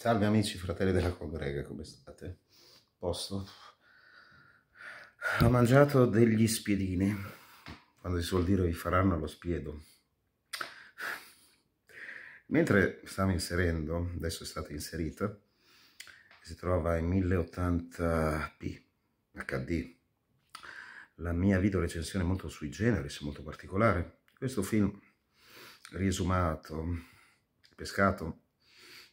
Salve amici, fratelli della congrega, come state? Posto? Ho mangiato degli spiedini, quando si suol dire vi faranno lo spiedo. Mentre stavo inserendo, adesso è stata inserita, si trova in 1080p HD, la mia video recensione molto sui generis, molto particolare. Questo film riesumato, pescato,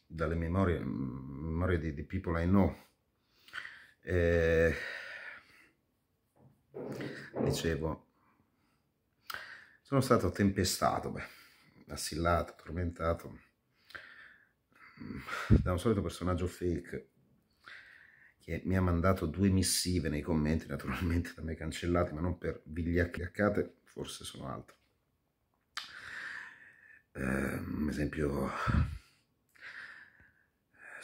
dalle memorie, memorie di, di people I know. Eh, dicevo, sono stato tempestato, beh, assillato, tormentato mm, da un solito personaggio fake che mi ha mandato due missive nei commenti, naturalmente da me cancellate, ma non per vigliacchiacate, forse sono altro. Eh, un esempio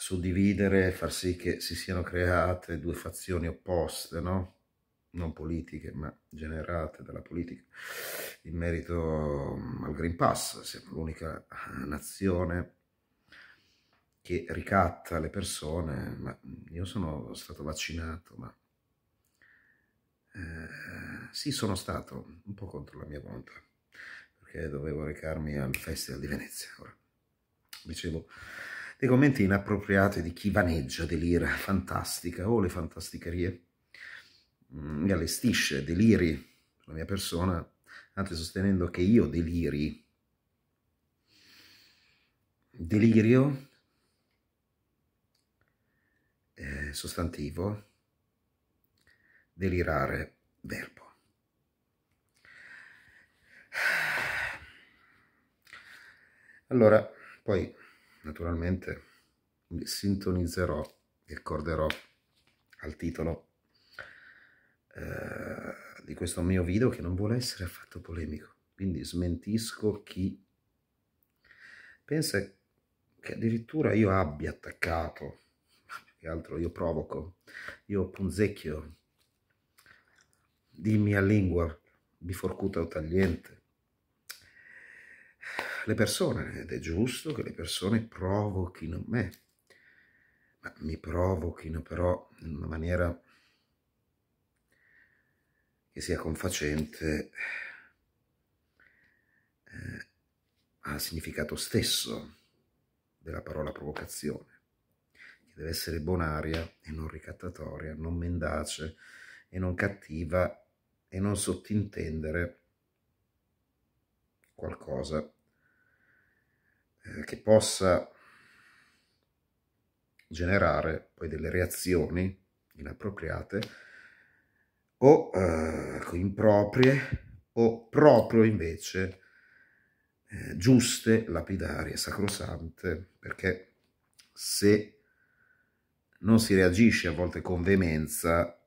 suddividere, e far sì che si siano create due fazioni opposte, no? non politiche, ma generate dalla politica, in merito mm, al Green Pass, siamo l'unica eh, nazione che ricatta le persone, ma mm, io sono stato vaccinato, ma eh, sì, sono stato un po' contro la mia volontà, perché dovevo recarmi al Festival di Venezia. Ora, dicevo, dei commenti inappropriati di chi vaneggia, delira, fantastica o le fantasticherie, mm, allestisce deliri la mia persona, anzi sostenendo che io deliri. Delirio, eh, sostantivo, delirare, verbo. Allora, poi naturalmente mi sintonizzerò e accorderò al titolo eh, di questo mio video che non vuole essere affatto polemico. Quindi smentisco chi pensa che addirittura io abbia attaccato, ma più che altro io provoco, io punzecchio di mia lingua biforcuta o tagliente le persone ed è giusto che le persone provochino me, ma mi provochino però in una maniera che sia confacente eh, al significato stesso della parola provocazione, che deve essere bonaria e non ricattatoria, non mendace e non cattiva e non sottintendere qualcosa che possa generare poi delle reazioni inappropriate o eh, improprie o proprio invece eh, giuste, lapidarie, sacrosante, perché se non si reagisce a volte con veemenza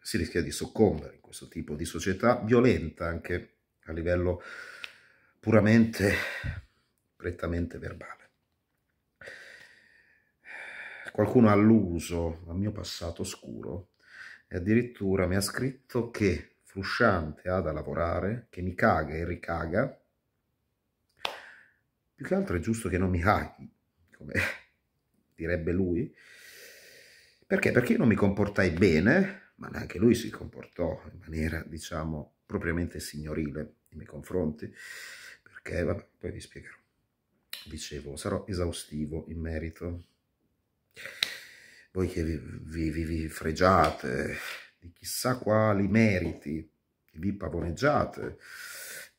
si rischia di soccombere in questo tipo di società violenta anche a livello puramente prettamente verbale. Qualcuno ha alluso al mio passato scuro e addirittura mi ha scritto che Frusciante ha da lavorare, che mi caga e ricaga. Più che altro è giusto che non mi caghi, come direbbe lui. Perché? Perché io non mi comportai bene, ma neanche lui si comportò in maniera, diciamo, propriamente signorile nei miei confronti, perché, vabbè, poi vi spiegherò dicevo, sarò esaustivo in merito. Voi che vi, vi, vi, fregiate di chissà quali meriti, vi pavoneggiate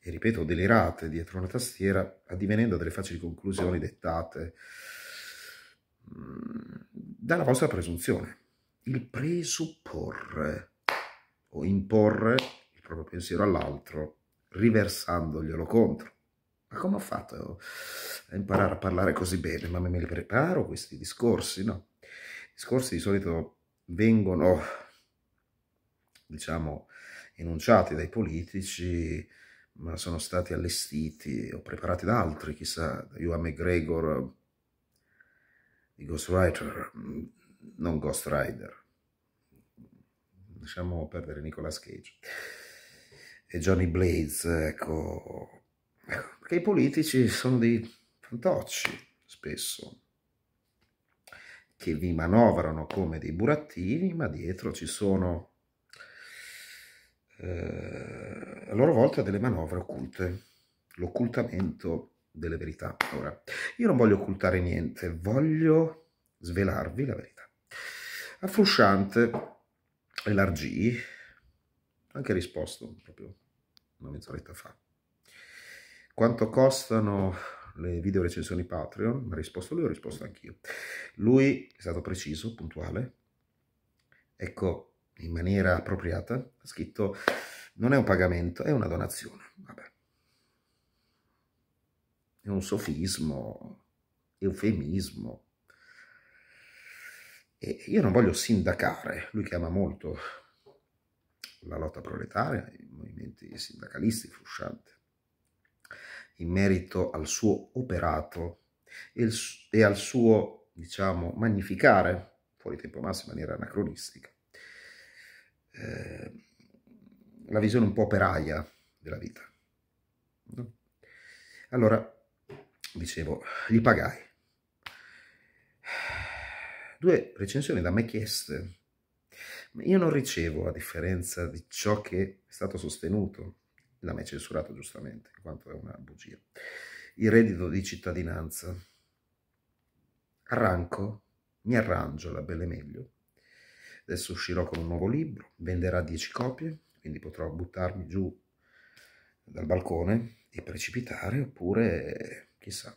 e ripeto delirate dietro una tastiera, addivenendo a delle facili conclusioni dettate mm, dalla vostra presunzione. Il presupporre o imporre il proprio pensiero all'altro riversandoglielo contro. Ma come ho fatto a imparare a parlare così bene? Ma me li preparo questi discorsi, no? discorsi di solito vengono, diciamo, enunciati dai politici, ma sono stati allestiti o preparati da altri, chissà, da Ewan McGregor, di Ghostwriter, non Ghost Rider. Lasciamo perdere Nicolas Cage e Johnny Blaze, ecco, perché i politici sono dei fantocci, spesso, che vi manovrano come dei burattini, ma dietro ci sono eh, a loro volta delle manovre occulte, l'occultamento delle verità. Ora, io non voglio occultare niente, voglio svelarvi la verità. A Frusciante e l'Argì, anche risposto proprio una mezz'oretta fa, quanto costano le video recensioni Patreon? Mi ha risposto lui, ho risposto anch'io. Lui è stato preciso, puntuale, ecco, in maniera appropriata, ha scritto non è un pagamento, è una donazione. Vabbè. È un sofismo, eufemismo. E io non voglio sindacare, lui che ama molto la lotta proletaria, i movimenti sindacalisti, frusciante in merito al suo operato e, il, e al suo, diciamo, magnificare, fuori tempo massimo in maniera anacronistica, eh, la visione un po' operaia della vita. No? Allora, dicevo, gli pagai. Due recensioni da me chieste, io non ricevo, a differenza di ciò che è stato sostenuto, l'ha mai censurato giustamente, in quanto è una bugia. Il reddito di cittadinanza. Arranco, mi arrangio, la belle meglio. Adesso uscirò con un nuovo libro, venderà 10 copie, quindi potrò buttarmi giù dal balcone e precipitare, oppure, chissà,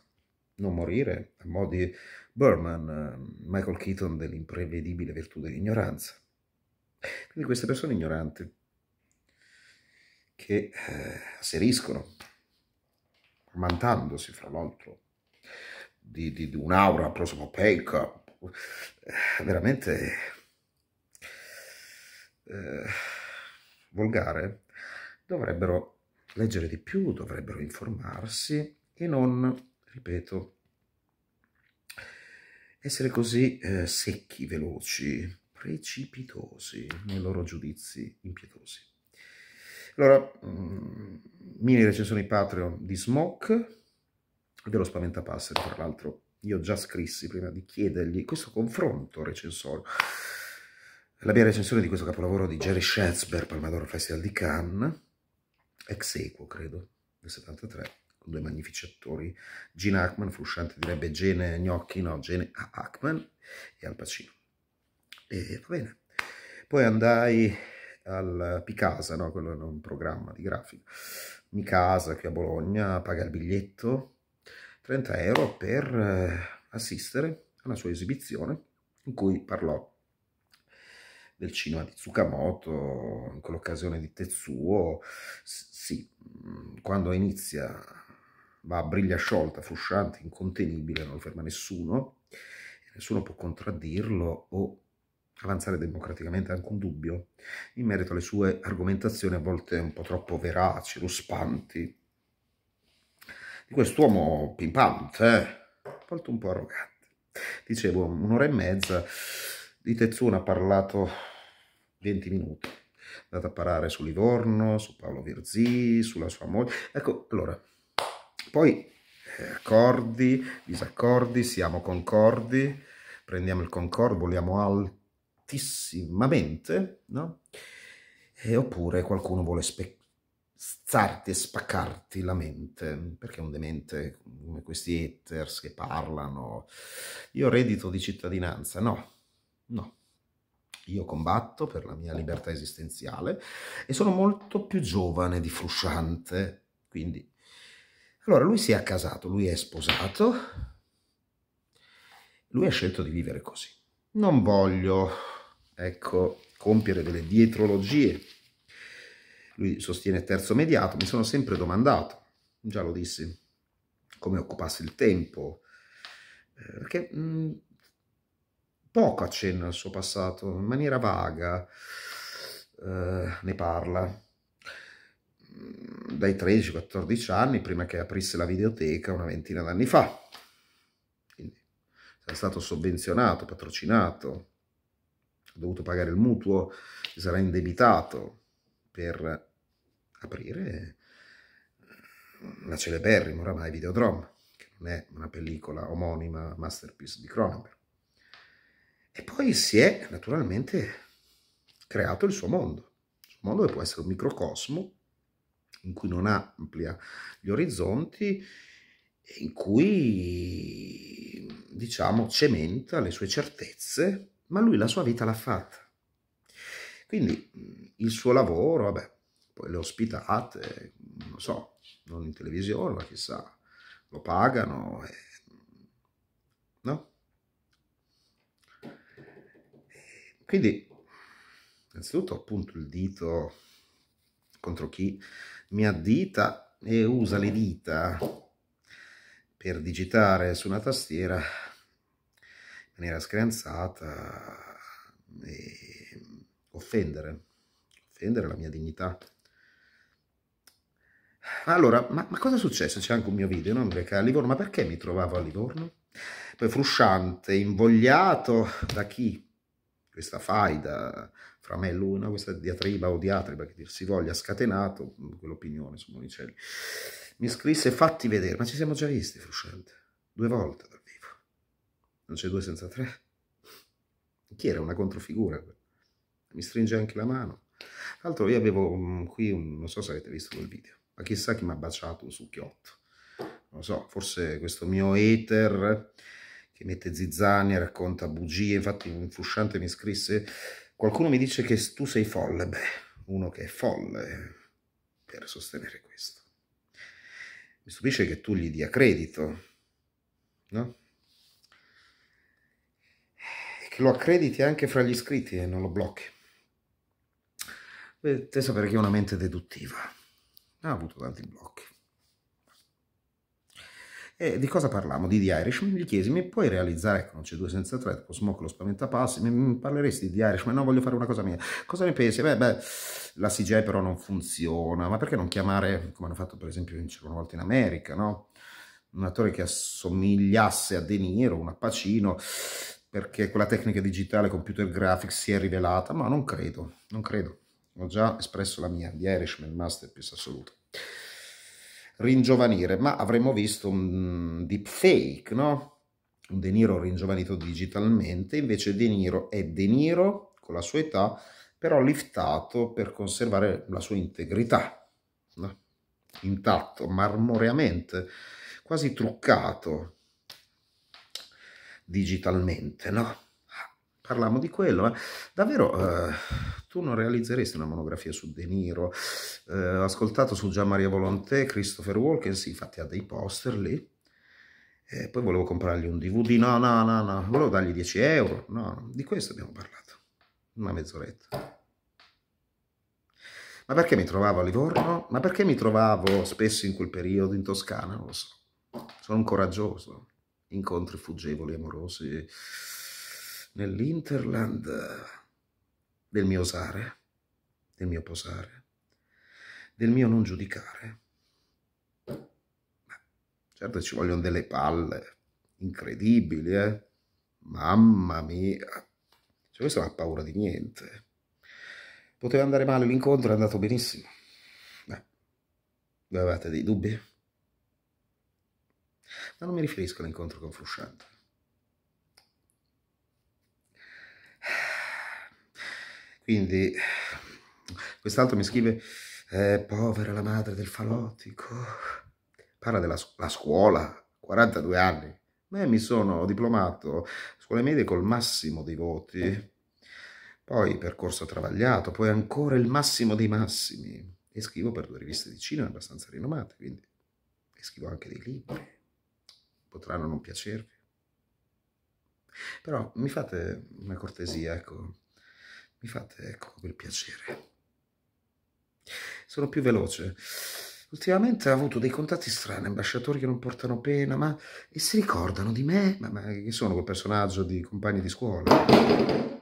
non morire, a mo' di Berman, Michael Keaton dell'imprevedibile virtù dell'ignoranza. Quindi queste persone ignoranti che eh, asseriscono, mantandosi fra l'altro di, di, di un'aura prosopopeica eh, veramente eh, volgare, dovrebbero leggere di più, dovrebbero informarsi e non, ripeto, essere così eh, secchi, veloci, precipitosi nei loro giudizi impietosi. Allora, mm, mini recensioni Patreon di Smoke, dello Spaventapasseri, tra l'altro io già scrissi prima di chiedergli questo confronto recensorio. La mia recensione di questo capolavoro di Jerry Shenzberg Palmadoro Festival di Cannes, ex equo credo, del 73, con due magnifici attori, Gene Hackman, frusciante direbbe Gene Gnocchi, no, Gene Hackman e Al Pacino. E va bene. Poi andai al Picasa, no? quello è un programma di grafica, Micasa qui a Bologna, paga il biglietto, 30 euro per eh, assistere alla sua esibizione in cui parlò del cinema di Tsukamoto, in quell'occasione di Tetsuo, sì, quando inizia va a briglia sciolta, frusciante, incontenibile, non lo ferma nessuno, nessuno può contraddirlo o avanzare democraticamente alcun dubbio in merito alle sue argomentazioni a volte un po' troppo veraci, ruspanti, di quest'uomo pimpante, a cioè, volte un po' arrogante. Dicevo, un'ora e mezza di Tezzuna ha parlato 20 minuti, è andato a parare su Livorno, su Paolo Virzì, sulla sua moglie. Ecco, allora, poi eh, accordi, disaccordi, siamo concordi, prendiamo il concordo, vogliamo altro fortissimamente, no? E oppure qualcuno vuole spezzarti e spaccarti la mente, perché è un demente come questi haters che parlano, io reddito di cittadinanza, no, no. Io combatto per la mia libertà esistenziale e sono molto più giovane di Frusciante, quindi... Allora, lui si è accasato, lui è sposato, lui ha scelto di vivere così. Non voglio ecco, compiere delle dietrologie. Lui sostiene terzo mediato, mi sono sempre domandato, già lo dissi, come occupassi il tempo, eh, perché mh, mm, poco accenna al suo passato, in maniera vaga eh, ne parla. Mm, dai 13-14 anni, prima che aprisse la videoteca una ventina d'anni fa. Quindi, è stato sovvenzionato, patrocinato, dovuto pagare il mutuo, si sarà indebitato per aprire la celeberrima oramai Videodrome, che non è una pellicola omonima masterpiece di Cronenberg. E poi si è naturalmente creato il suo mondo, il suo mondo che può essere un microcosmo in cui non amplia gli orizzonti e in cui diciamo cementa le sue certezze ma lui la sua vita l'ha fatta. Quindi il suo lavoro, vabbè, poi le ospitate, non so, non in televisione, ma chissà, lo pagano, e... no? Quindi, innanzitutto, appunto, il dito contro chi mi addita e usa le dita per digitare su una tastiera maniera screanzata e offendere, offendere la mia dignità. Allora, ma, ma cosa è successo? C'è anche un mio video, no? Perché a Livorno, ma perché mi trovavo a Livorno? Poi frusciante, invogliato da chi? Questa faida fra me e lui, no? questa diatriba o diatriba che dir si voglia, scatenato, quell'opinione su Monicelli. Mi scrisse fatti vedere, ma ci siamo già visti, frusciante, due volte. Non c'è due senza tre. Chi era una controfigura? Mi stringe anche la mano. Tra l'altro io avevo um, qui, un, non so se avete visto quel video, ma chissà chi mi ha baciato un succhiotto. Non lo so, forse questo mio hater che mette zizzania, racconta bugie. Infatti un fusciante mi scrisse, qualcuno mi dice che tu sei folle. Beh, uno che è folle per sostenere questo. Mi stupisce che tu gli dia credito, no? che lo accrediti anche fra gli iscritti e non lo blocchi. Dovete sapere che è una mente deduttiva, ha avuto tanti blocchi. E di cosa parliamo? Di The Irishman? Gli chiesi, mi puoi realizzare, ecco, non c'è due senza tre, tipo Smoke lo spaventa passi, mi mm, parleresti di The Irishman? No, voglio fare una cosa mia. Cosa ne pensi? Beh, beh, la CGI però non funziona, ma perché non chiamare, come hanno fatto per esempio una volta in America, no? Un attore che assomigliasse a De Niro, un Appacino, perché quella tecnica digitale computer graphics si è rivelata, ma non credo, non credo. Ho già espresso la mia di Irishman, masterpiece assoluto. Ringiovanire, ma avremmo visto un deepfake, no? Un De Niro ringiovanito digitalmente, invece De Niro è De Niro con la sua età, però liftato per conservare la sua integrità, no? intatto, marmoreamente, quasi truccato, digitalmente, no? Ah, parliamo di quello, eh? davvero eh, tu non realizzeresti una monografia su De Niro, eh, ascoltato su Gian Maria Volonté, Christopher Walken, sì, infatti ha dei poster lì, e poi volevo comprargli un DVD, no, no, no, no, volevo dargli 10 euro, no, di questo abbiamo parlato, una mezz'oretta. Ma perché mi trovavo a Livorno? Ma perché mi trovavo spesso in quel periodo in Toscana? Non lo so, sono un coraggioso incontri fuggevoli amorosi nell'Interland del mio osare, del mio posare, del mio non giudicare. Ma certo ci vogliono delle palle incredibili, eh? Mamma mia! Cioè questa non ha paura di niente. Poteva andare male l'incontro, è andato benissimo. Beh, avete dei dubbi? Ma non mi riferisco all'incontro con Frusciante. Quindi, quest'altro mi scrive, eh, povera la madre del falotico, parla della scuola, 42 anni. Beh, mi sono diplomato scuole medie col massimo dei voti, poi percorso travagliato, poi ancora il massimo dei massimi. E scrivo per due riviste di cinema abbastanza rinomate, quindi e scrivo anche dei libri potranno non piacervi. Però mi fate una cortesia, ecco, mi fate ecco quel piacere. Sono più veloce. Ultimamente ho avuto dei contatti strani, ambasciatori che non portano pena, ma e si ricordano di me? Ma, ma che sono quel personaggio di compagni di scuola?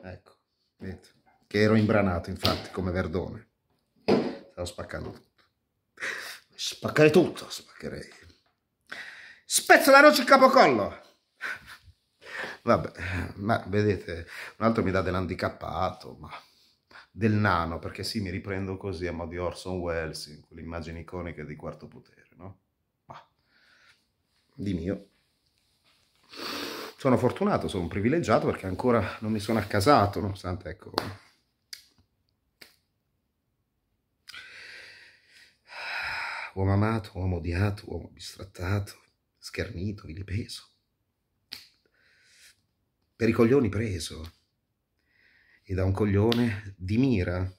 Ecco, vedete, che ero imbranato infatti come Verdone. Stavo spaccando tutto. Spaccare tutto, spaccherei. Spezzo la noce il capocollo. Vabbè, ma vedete, un altro mi dà dell'handicappato, ma del nano, perché sì, mi riprendo così a mo' di Orson Welles, in quelle immagini iconiche di Quarto Potere, no? Ma, di mio. Sono fortunato, sono privilegiato perché ancora non mi sono accasato, nonostante, ecco... Uomo amato, uomo odiato, uomo bistrattato, schernito, vilipeso, per i coglioni preso e da un coglione di mira,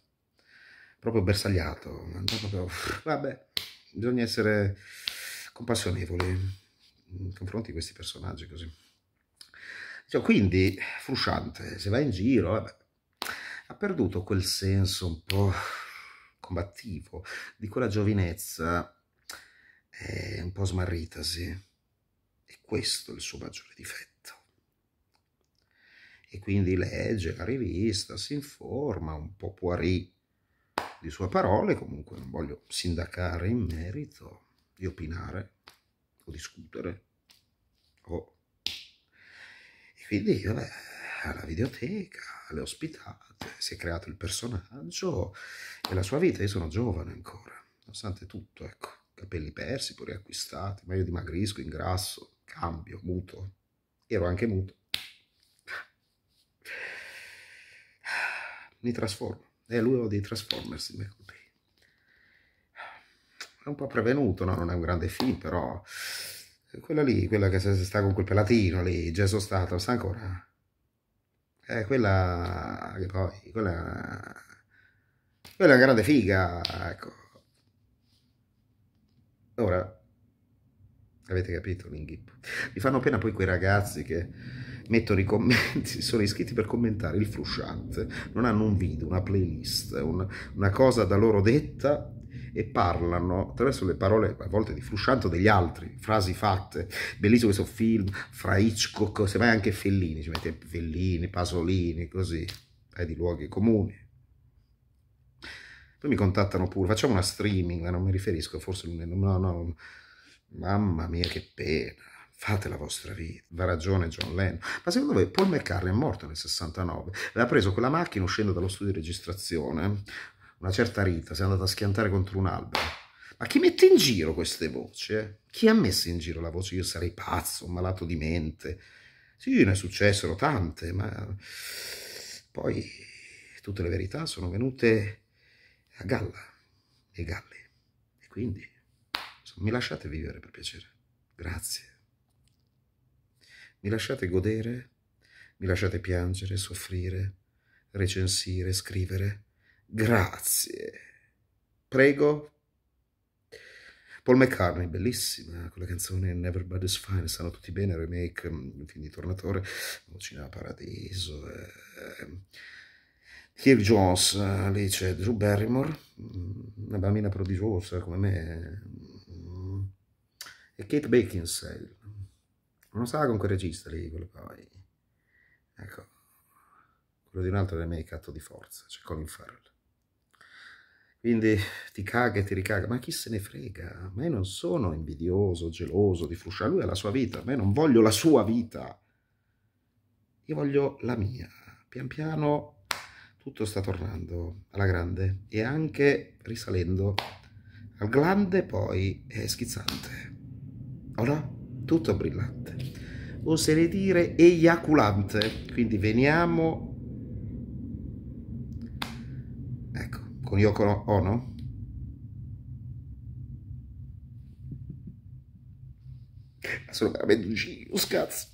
proprio bersagliato. Proprio... Vabbè, bisogna essere compassionevoli nei confronti di questi personaggi così. Cioè, quindi, frusciante, se va in giro, vabbè, ha perduto quel senso un po' combattivo di quella giovinezza eh, un po' smarritasi. È questo il suo maggiore difetto. E quindi legge la rivista, si informa, un po' Poirì di sue parole, comunque non voglio sindacare in merito, di opinare o discutere. Oh. E quindi vabbè, alla videoteca, alle ospitate, si è creato il personaggio e la sua vita, io sono giovane ancora, nonostante tutto, ecco, capelli persi, poi riacquistati, ma io dimagrisco, ingrasso, cambio, muto. Ero anche muto. Mi trasformo. È lui aveva dei Transformers in Michael È un po' prevenuto, no? Non è un grande film, però... Eh, quella lì, quella che sta con quel pelatino lì, Gesù Stato, sta ancora... È eh, quella... Che poi, quella... Quella è una grande figa, ecco. Ora, Avete capito l'inghippo? Mi fanno pena poi quei ragazzi che mettono i commenti, sono iscritti per commentare il frusciante, non hanno un video, una playlist, un, una cosa da loro detta e parlano attraverso le parole a volte di frusciante degli altri, frasi fatte, bellissimo questo film, fra Hitchcock, semmai anche Fellini, ci mette Fellini, Pasolini, così, è di luoghi comuni. Poi mi contattano pure, facciamo una streaming, non mi riferisco, forse no, no, Mamma mia che pena. Fate la vostra vita. Va ragione John Lennon. Ma secondo voi Paul McCartney è morto nel 69? L'ha preso quella macchina uscendo dallo studio di registrazione. Una certa Rita si è andata a schiantare contro un albero. Ma chi mette in giro queste voci? Eh? Chi ha messo in giro la voce? Io sarei pazzo, malato di mente. Sì, ne successero tante, ma poi tutte le verità sono venute a galla, e galli. E quindi senso. Mi lasciate vivere per piacere. Grazie. Mi lasciate godere, mi lasciate piangere, soffrire, recensire, scrivere. Grazie. Prego. Paul McCartney, bellissima, quella canzone Never Body's Fine, stanno tutti bene, remake, un mm, film di Tornatore, Cucina Paradiso. Eh. Kirk Jones, lì c'è Drew Barrymore, mm, una bambina prodigiosa come me, mm, e Kate Beckinsale. Non stava con quel regista lì, quello poi. Ecco, quello di un altro era mai di forza, cioè Colin Farrell. Quindi ti caga e ti ricaga, ma chi se ne frega? A me non sono invidioso, geloso di fruscia, lui ha la sua vita, a me non voglio la sua vita. Io voglio la mia. Pian piano tutto sta tornando alla grande e anche risalendo al glande poi è schizzante o Tutto brillante. Oserei dire eiaculante. Quindi veniamo... Ecco, con Yoko no, Ono. Oh, sono veramente un giro, scazzo.